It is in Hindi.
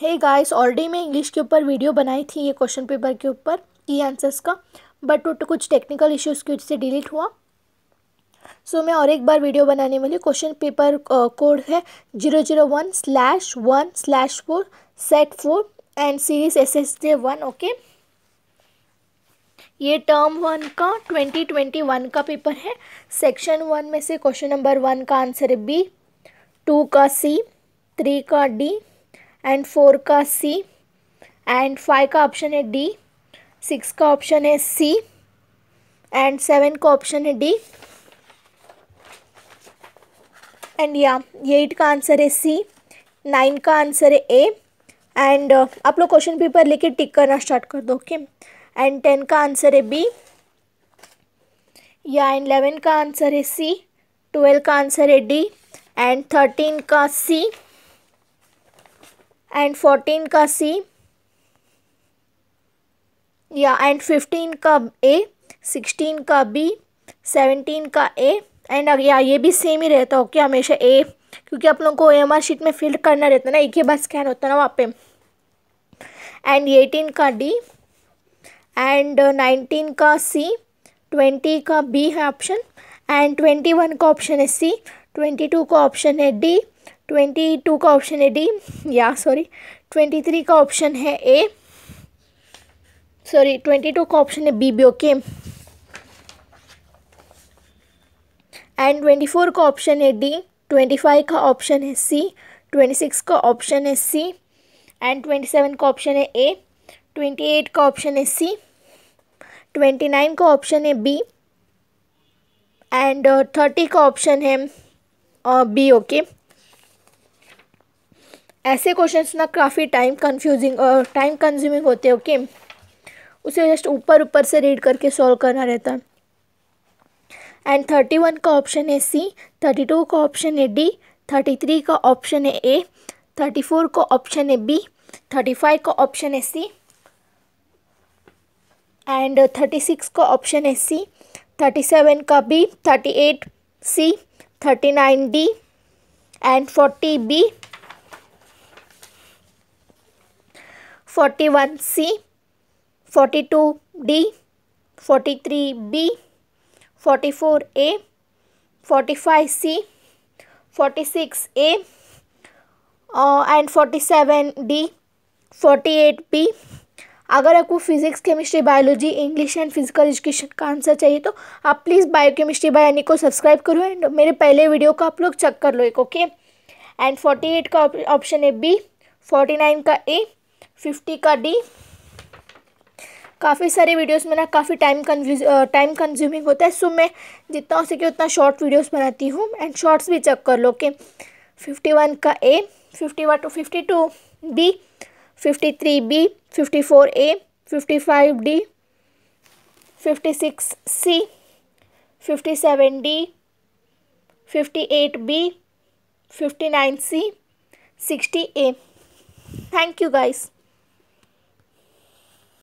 हे गाइस ऑलरेडी मैं इंग्लिश के ऊपर वीडियो बनाई थी ये क्वेश्चन पेपर के ऊपर की आंसर्स का बट वो कुछ टेक्निकल इश्यूज़ की वजह से डिलीट हुआ सो so, मैं और एक बार वीडियो बनाने वाली क्वेश्चन पेपर कोड है zero zero one slash one slash four set four and series S S J one okay ये टर्म वन का ट्वेंटी ट्वेंटी वन का पेपर है सेक्शन वन में से क्वेश्चन नंबर वन का आंसर है बी टू का सी थ्री का डी एंड फोर का सी एंड फाइव का ऑप्शन है डी सिक्स का ऑप्शन है सी एंड सेवन का ऑप्शन है डी एंड या एट का आंसर है सी नाइन का आंसर है ए एंड uh, आप लोग क्वेश्चन पेपर लेके टिक करना स्टार्ट कर दो ओके एंड टेन का आंसर है बी या एंड इलेवन का आंसर है सी ट्वेल्व का आंसर है डी एंड थर्टीन का सी एंड फोर्टीन का सी या एंड फिफ्टीन का ए सिक्सटीन का बी सेवनटीन का ए एंड या ये भी सेम ही रहता हो कि हमेशा ए क्योंकि आप लोगों को ए एम शीट में फिल करना रहता है ना एक ही बार स्कैन होता है ना वहाँ पे एंड एटीन का डी एंड नाइनटीन का सी ट्वेंटी का बी है ऑप्शन एंड ट्वेंटी वन का ऑप्शन है सी ट्वेंटी टू का ऑप्शन है डी ट्वेंटी टू का ऑप्शन है डी या सॉरी ट्वेंटी थ्री का ऑप्शन है ए सॉरी ट्वेंटी टू का ऑप्शन है B B okay and twenty four का ऑप्शन है डी ट्वेंटी फाइव का ऑप्शन है सी ट्वेंटी सिक्स का ऑप्शन है सी एंड ट्वेंटी सेवन का ऑप्शन है ए ट्वेंटी एट का ऑप्शन है सी ट्वेंटी नाइन का ऑप्शन है बी एंड थर्टी का ऑप्शन है बी ओके ऐसे क्वेश्चंस ना काफ़ी टाइम कंफ्यूजिंग और टाइम कंज्यूमिंग होते हैं ओके उसे जस्ट ऊपर ऊपर से रीड करके सॉल्व करना रहता है एंड थर्टी वन का ऑप्शन है सी थर्टी टू का ऑप्शन है डी थर्टी थ्री का ऑप्शन है ए थर्टी फोर का ऑप्शन है बी थर्टी फाइव का ऑप्शन है सी एंड थर्टी सिक्स का ऑप्शन है सी थर्टी सेवन का B thirty eight C thirty nine D and forty B forty one C forty two D forty three B forty four A forty five C forty six A and forty seven D forty eight B अगर आपको physics chemistry biology English and physical education का आंसर चाहिए तो आप प्लीज़ बायो केमिस्ट्री बायानी को सब्सक्राइब करो एंड मेरे पहले वीडियो को आप लोग चेक कर लो एक ओके एंड फोर्टी एट का ऑप्शन है बी फोर्टी नाइन का ए फिफ्टी का डी काफ़ी सारे वीडियोस में ना काफ़ी टाइम कन्फ्यूज टाइम कंज्यूमिंग होता है सो मैं जितना हो सके उतना शॉर्ट वीडियोस बनाती हूँ एंड शॉर्ट्स भी चेक कर लो कि फिफ्टी वन का A fifty one two fifty two B fifty three B fifty four A fifty five D fifty six C fifty seven D fifty eight B fifty nine C sixty A thank you guys